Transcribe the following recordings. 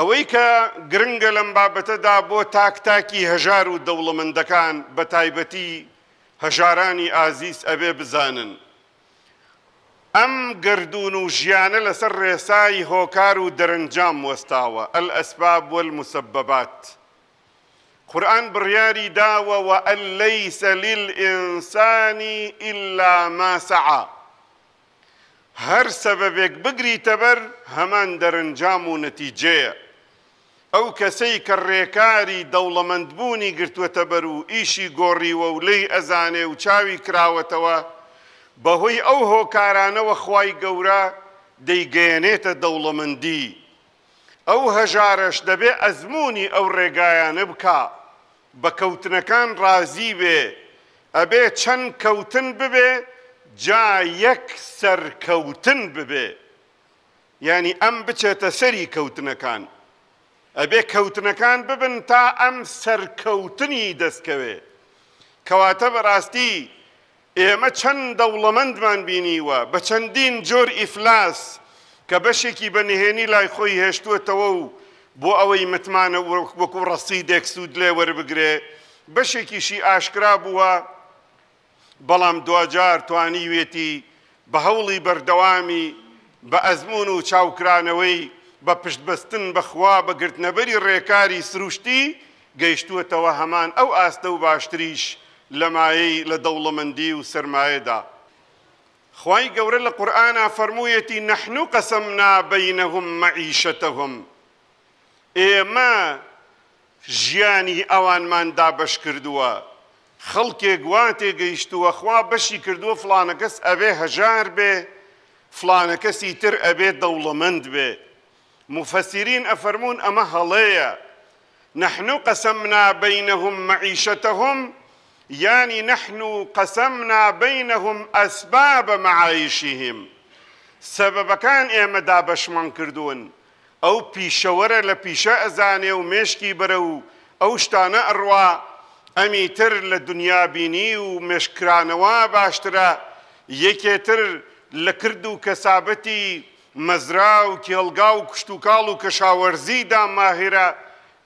ئەوەی کە گرنگە دا بو تاک تاکی هزار و دەوڵەمەندەکان بە تایبەتی هەژارانی ئازیز ئەبێ بزانن. ام گردون و ژیانە لەسەر ڕێسای هۆکار و دەرەنجام وەستاوە ئەل ئەسباب والمسببات. قورآن بڕیاری داوە و ئەل لەیس للئینسانی ئللا ماسەعا. هەر سەبەبێک بگریتە بەر هەمان دەرەنجام و نتیجه ئەو کەسەی کە ڕێکاری دەوڵەمەندبوونی گرتووەتە بەر و ئیشی گۆڕیوە و لی ئەزانێ و چاوی کراوەتەوە بەهۆی ئەو هۆکارانەوە خی گەورە دەیگەێنێتە دەوڵەمەندی. ئەو هەژارەش دەبێ ئەزمموی ئەو ڕێگایانە بکە بە کەوتنەکان ڕازی بێ، ئەبێ چەند کەوتن ببێ جا یەک سەرکەوتن ببێ. ینی ئەم بچێتە سەری کەوتنەکان. ئەبێ کەوتنەکان ببن تا ئەم سەرکەوتنی دەستکەوێ کەواتە بەڕاستی ئێمە چەند دەوڵەمەندمان بینیوە بە چەندین جۆر ئیفلاس کە بەشێکی بەنهێنی لای خۆی هێشتوێتەوە و بۆ ئەوەی متمانە وەکو ڕستیدێک سوود لێ وەربگرێ بەشێکیشی ئاشکرا بووە بەڵام دوجار توانی وێتی بە هەوڵی بەردەوامی بە ئەزمون و چاوکرانەوەی بە پشتبەستن بەخوا بەگرتنەبەری ڕێکاری سروشتی گەیشتووەتەوە هەمان ئەو ئاستە و باشتریش لەمایی لە دەوڵەمەندی و سرمایەدا. خی گەورە لە قورآە فەرموویەتی نەحن و قەسەم نابینەهم مەعیشەتەهم. ئێمە ژیانی ئەوانماندا بەش کردووە. خەڵکێک وا تێگەیشتووە خوا بەشی کردووە فلانەکەس ئەوێ هەژار بێ، فلانەکەسی تر ئەبێ دەوڵەمەند بێ. مفسرين أفرمون أما هليا نحن قسمنا بينهم معيشتهم يعني نحن قسمنا بينهم أسباب معايشهم سبب كان إما دابش من كردون أو بيشورة لبيشة أزاني ومشكي برو أو شتانا أروى ئەمی تر لە دنیابینی و مشکرانەوە باشترە یەکێتر مەزرا و کێڵگا و کشت و کاڵ و کەشاوەرزیدا ماهرە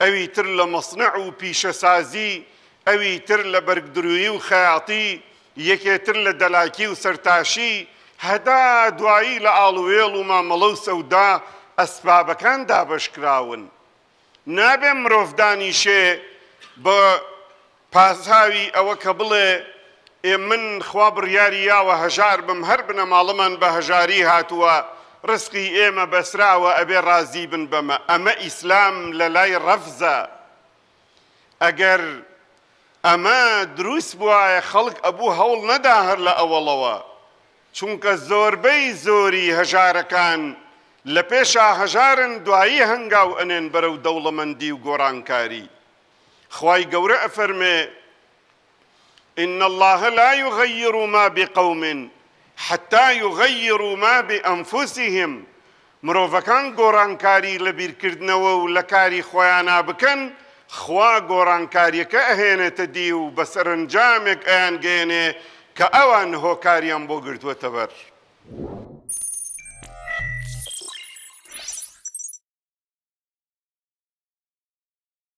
ئەوی تر لە مەسنع و پیشەسازی ئەوی تر لە بەرگدرووی و خەیاتی یەکێتر لە دەلاکی و سەرتاشی هەدا دوایی لە ئاڵوێڵ و مامەڵە و سەودا ئەسبابەکان دابشکراون. نابێ مرۆڤدانیشێ بە پاساوی ئەوە کە بڵێ ئێ من خوا بڕیاری یاوە هەژار بم هەر بنە ماڵەمان بە هەژاری هاتووە ڕسقی ئێمە بەسراوە ئەبێ رازي بن بەمە ئەمە ئیسلام لە لای ڕەفزە ئەگەر ئەمە دروست بواە خەڵک ئەبوو هەوڵ نەدا چونك زور بي زوري هجار كان لپیشا هجارن پێشا هنگاو دوایی برو ئەنێن بەرەو دەوڵەمەندی و گۆڕانکاری خی گەورە ئەفەرمێ إن الله لا يغير ما بقوم حتا یغەیر و ما بێ ئەمفوسیهم مرۆڤەکان گۆڕانکاری لە بیرکردنەوە و لە کاری خۆیانە بکەن خوا گۆڕانکاریەکە ئەهێنێتە دی و بە سەرنجامێک ئەیان گەێنێ کە ئەوان هۆکاریان بۆ گرتووەتە بەر.